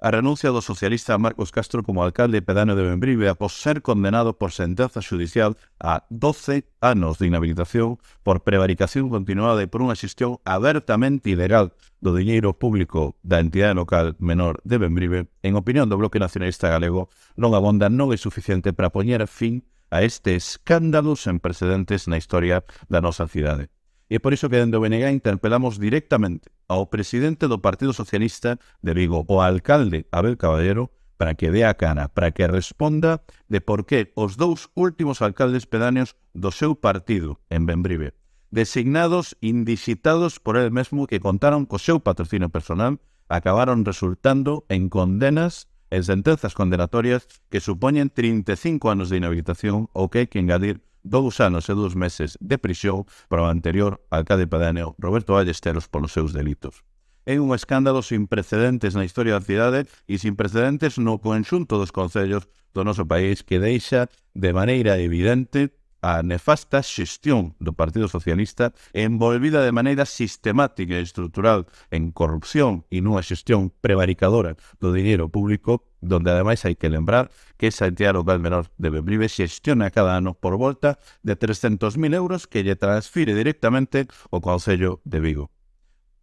A renuncia do socialista Marcos Castro como alcalde pedano de Benbrive após ser condenado por sentenza judicial a 12 anos de inhabilitación por prevaricación continuada e por unha xestión abertamente ilegal do dinheiro público da entidade local menor de Benbrive, en opinión do Bloque Nacionalista Galego, non abonda non é suficiente para poñer fin a este escándalo sen precedentes na historia da nosa cidade. E por iso que dende o BNG interpelamos directamente ao presidente do Partido Socialista de Vigo, o alcalde Abel Caballero, para que dé a cara, para que responda de por que os dous últimos alcaldes pedáneos do seu partido en Benbrive, designados indixitados por el mesmo que contaron co seu patrocinio personal, acabaron resultando en condenas en sentenzas condenatorias que supoñen 35 anos de inhabilitación ou que hai que engadir dous anos e dous meses de prisión para o anterior alcalde pedáneo Roberto Ballesteros polos seus delitos. É un escándalo sin precedentes na historia da cidade e sin precedentes no conxunto dos concellos do noso país que deixa de maneira evidente a nefasta xestión do Partido Socialista envolvida de maneira sistemática e estrutural en corrupción e nunha xestión prevaricadora do dinheiro público, donde ademais hai que lembrar que esa entidade local menor de Benbrive xestiona cada ano por volta de 300.000 euros que lle transfire directamente o Concello de Vigo.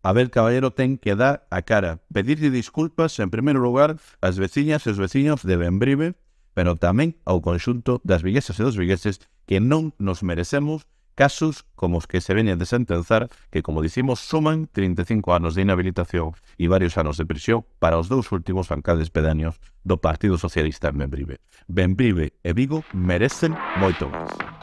Abel Caballero ten que dar a cara, pedirlle disculpas en primeiro lugar ás veciñas e os veciños de Benbrive pero tamén ao conxunto das viguesas e dos vigueses que non nos merecemos casos como os que se venen de sentenzar que, como dicimos, suman 35 anos de inhabilitación e varios anos de prisión para os dous últimos bancades pedáneos do Partido Socialista en Benbrive. Benbrive e Vigo merecen moito máis.